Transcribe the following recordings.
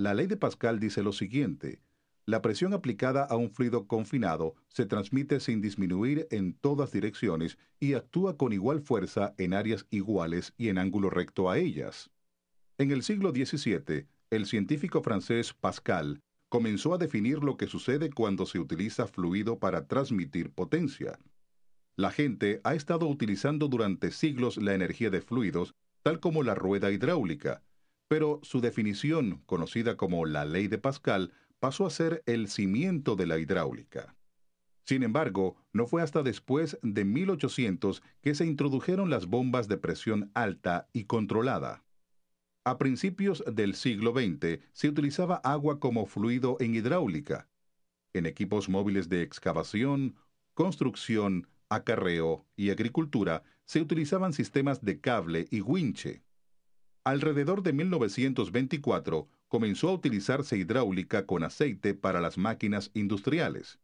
La ley de Pascal dice lo siguiente. La presión aplicada a un fluido confinado se transmite sin disminuir en todas direcciones y actúa con igual fuerza en áreas iguales y en ángulo recto a ellas. En el siglo XVII, el científico francés Pascal comenzó a definir lo que sucede cuando se utiliza fluido para transmitir potencia. La gente ha estado utilizando durante siglos la energía de fluidos, tal como la rueda hidráulica, pero su definición, conocida como la ley de Pascal, pasó a ser el cimiento de la hidráulica. Sin embargo, no fue hasta después de 1800 que se introdujeron las bombas de presión alta y controlada. A principios del siglo XX se utilizaba agua como fluido en hidráulica, en equipos móviles de excavación, construcción, acarreo y agricultura se utilizaban sistemas de cable y winche. Alrededor de 1924 comenzó a utilizarse hidráulica con aceite para las máquinas industriales.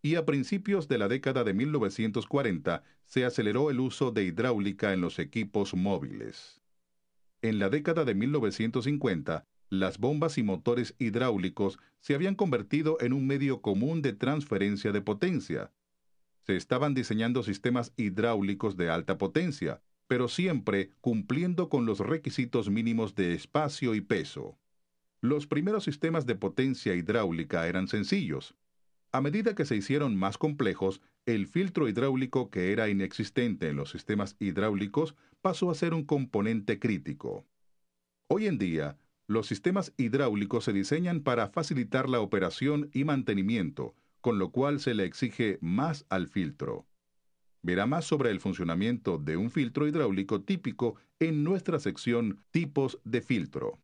Y a principios de la década de 1940 se aceleró el uso de hidráulica en los equipos móviles. En la década de 1950, las bombas y motores hidráulicos se habían convertido en un medio común de transferencia de potencia. Se estaban diseñando sistemas hidráulicos de alta potencia, pero siempre cumpliendo con los requisitos mínimos de espacio y peso. Los primeros sistemas de potencia hidráulica eran sencillos. A medida que se hicieron más complejos, el filtro hidráulico que era inexistente en los sistemas hidráulicos pasó a ser un componente crítico. Hoy en día, los sistemas hidráulicos se diseñan para facilitar la operación y mantenimiento, con lo cual se le exige más al filtro. Verá más sobre el funcionamiento de un filtro hidráulico típico en nuestra sección Tipos de filtro.